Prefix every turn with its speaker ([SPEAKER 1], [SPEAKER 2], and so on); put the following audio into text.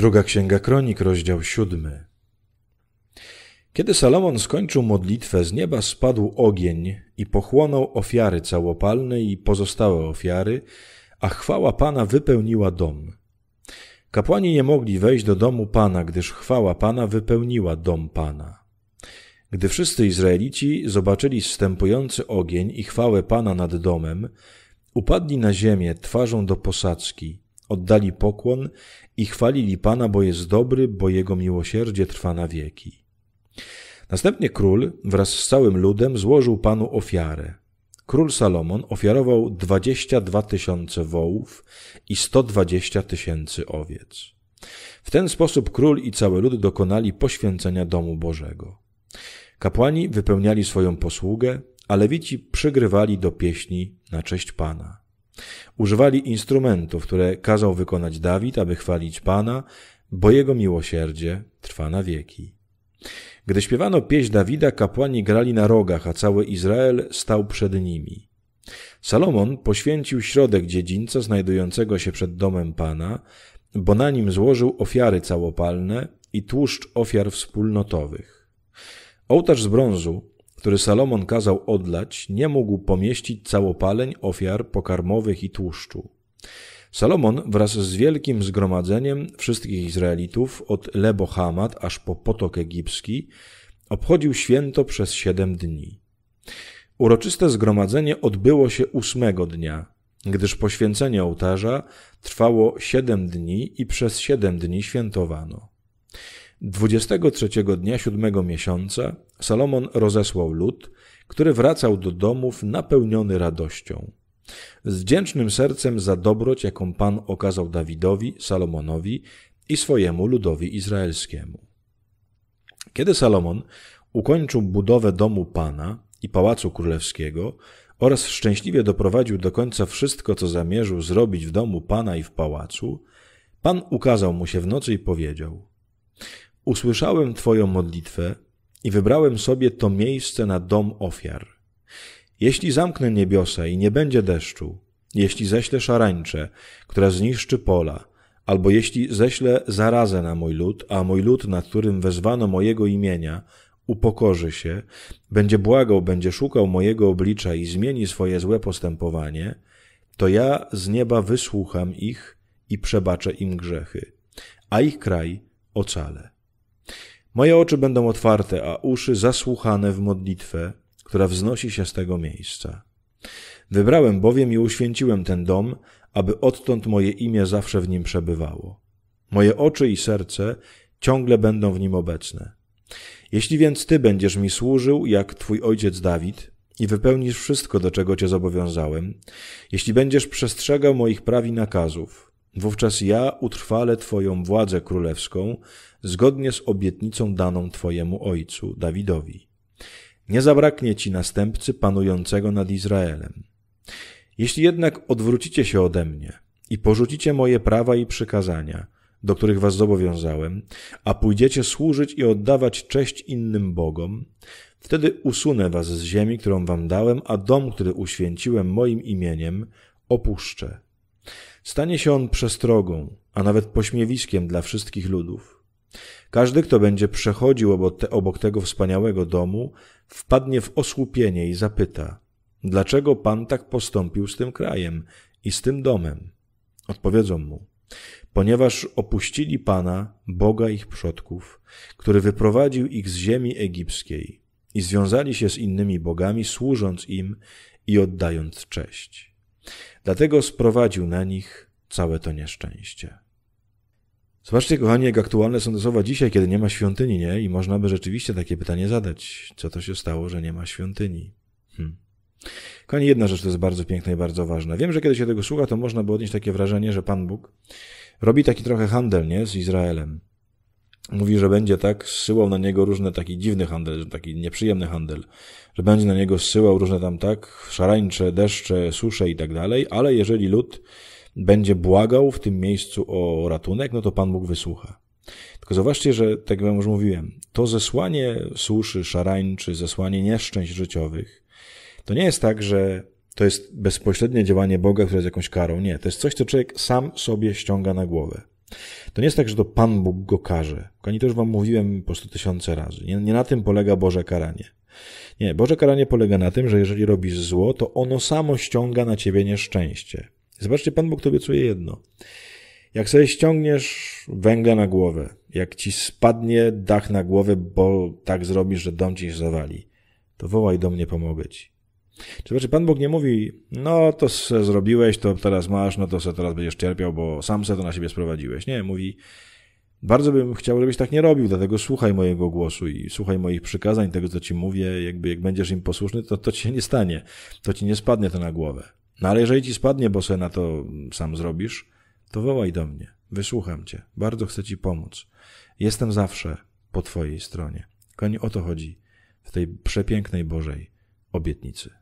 [SPEAKER 1] Druga Księga Kronik, rozdział siódmy. Kiedy Salomon skończył modlitwę, z nieba spadł ogień i pochłonął ofiary całopalne i pozostałe ofiary, a chwała Pana wypełniła dom. Kapłani nie mogli wejść do domu Pana, gdyż chwała Pana wypełniła dom Pana. Gdy wszyscy Izraelici zobaczyli wstępujący ogień i chwałę Pana nad domem, upadli na ziemię twarzą do posadzki – Oddali pokłon i chwalili Pana, bo jest dobry, bo jego miłosierdzie trwa na wieki. Następnie król wraz z całym ludem złożył Panu ofiarę. Król Salomon ofiarował 22 tysiące wołów i 120 tysięcy owiec. W ten sposób król i cały lud dokonali poświęcenia domu Bożego. Kapłani wypełniali swoją posługę, a lewici przygrywali do pieśni na cześć Pana. Używali instrumentów, które kazał wykonać Dawid, aby chwalić Pana, bo jego miłosierdzie trwa na wieki. Gdy śpiewano pieśń Dawida, kapłani grali na rogach, a cały Izrael stał przed nimi. Salomon poświęcił środek dziedzińca znajdującego się przed domem Pana, bo na nim złożył ofiary całopalne i tłuszcz ofiar wspólnotowych. Ołtarz z brązu który Salomon kazał odlać, nie mógł pomieścić całopaleń, ofiar pokarmowych i tłuszczu. Salomon wraz z wielkim zgromadzeniem wszystkich Izraelitów od Lebo Hamad aż po Potok Egipski obchodził święto przez siedem dni. Uroczyste zgromadzenie odbyło się ósmego dnia, gdyż poświęcenie ołtarza trwało siedem dni i przez siedem dni świętowano trzeciego dnia siódmego miesiąca Salomon rozesłał lud, który wracał do domów napełniony radością. Z wdzięcznym sercem za dobroć, jaką Pan okazał Dawidowi, Salomonowi i swojemu ludowi izraelskiemu. Kiedy Salomon ukończył budowę domu Pana i pałacu królewskiego oraz szczęśliwie doprowadził do końca wszystko, co zamierzył zrobić w domu Pana i w pałacu, Pan ukazał mu się w nocy i powiedział – Usłyszałem Twoją modlitwę i wybrałem sobie to miejsce na dom ofiar. Jeśli zamknę niebiosa i nie będzie deszczu, jeśli ześlę szarańcze, która zniszczy pola, albo jeśli ześlę zarazę na mój lud, a mój lud, na którym wezwano mojego imienia, upokorzy się, będzie błagał, będzie szukał mojego oblicza i zmieni swoje złe postępowanie, to ja z nieba wysłucham ich i przebaczę im grzechy, a ich kraj ocalę. Moje oczy będą otwarte, a uszy zasłuchane w modlitwę, która wznosi się z tego miejsca. Wybrałem bowiem i uświęciłem ten dom, aby odtąd moje imię zawsze w nim przebywało. Moje oczy i serce ciągle będą w nim obecne. Jeśli więc Ty będziesz mi służył, jak Twój ojciec Dawid, i wypełnisz wszystko, do czego Cię zobowiązałem, jeśli będziesz przestrzegał moich praw i nakazów, Wówczas ja utrwalę Twoją władzę królewską zgodnie z obietnicą daną Twojemu ojcu, Dawidowi. Nie zabraknie Ci następcy panującego nad Izraelem. Jeśli jednak odwrócicie się ode mnie i porzucicie moje prawa i przykazania, do których was zobowiązałem, a pójdziecie służyć i oddawać cześć innym bogom, wtedy usunę was z ziemi, którą wam dałem, a dom, który uświęciłem moim imieniem, opuszczę Stanie się on przestrogą, a nawet pośmiewiskiem dla wszystkich ludów. Każdy, kto będzie przechodził obok, te, obok tego wspaniałego domu, wpadnie w osłupienie i zapyta, dlaczego Pan tak postąpił z tym krajem i z tym domem? Odpowiedzą mu, ponieważ opuścili Pana, Boga ich przodków, który wyprowadził ich z ziemi egipskiej i związali się z innymi bogami, służąc im i oddając cześć. Dlatego sprowadził na nich całe to nieszczęście. Zobaczcie, kochani, jak aktualne są te słowa dzisiaj, kiedy nie ma świątyni, nie? I można by rzeczywiście takie pytanie zadać. Co to się stało, że nie ma świątyni? Hmm. Kochani, jedna rzecz to jest bardzo piękna i bardzo ważna. Wiem, że kiedy się tego słucha, to można by odnieść takie wrażenie, że Pan Bóg robi taki trochę handel, nie? Z Izraelem mówi, że będzie tak zsyłał na niego różne taki dziwny handel, taki nieprzyjemny handel, że będzie na niego zsyłał różne tam tak szarańcze, deszcze, susze i tak dalej, ale jeżeli lud będzie błagał w tym miejscu o ratunek, no to Pan Bóg wysłucha. Tylko zauważcie, że tak jak już mówiłem, to zesłanie suszy, szarańczy, zesłanie nieszczęść życiowych, to nie jest tak, że to jest bezpośrednie działanie Boga, które jest jakąś karą. Nie, to jest coś, co człowiek sam sobie ściąga na głowę. To nie jest tak, że to Pan Bóg go karze. Kochani, to już wam mówiłem po prostu tysiące razy. Nie, nie na tym polega Boże karanie. Nie, Boże karanie polega na tym, że jeżeli robisz zło, to ono samo ściąga na ciebie nieszczęście. Zobaczcie, Pan Bóg to obiecuje jedno. Jak sobie ściągniesz węgla na głowę, jak ci spadnie dach na głowę, bo tak zrobisz, że dom ci zawali, to wołaj do mnie, pomogę ci. Czy znaczy Pan Bóg nie mówi, no to se zrobiłeś, to teraz masz, no to se teraz będziesz cierpiał, bo sam se to na siebie sprowadziłeś. Nie, mówi, bardzo bym chciał, żebyś tak nie robił, dlatego słuchaj mojego głosu i słuchaj moich przykazań, tego co ci mówię, jakby jak będziesz im posłuszny, to, to ci się nie stanie, to ci nie spadnie to na głowę. No ale jeżeli ci spadnie, bo se na to sam zrobisz, to wołaj do mnie, wysłucham cię, bardzo chcę ci pomóc. Jestem zawsze po twojej stronie. Koń, o to chodzi w tej przepięknej Bożej obietnicy.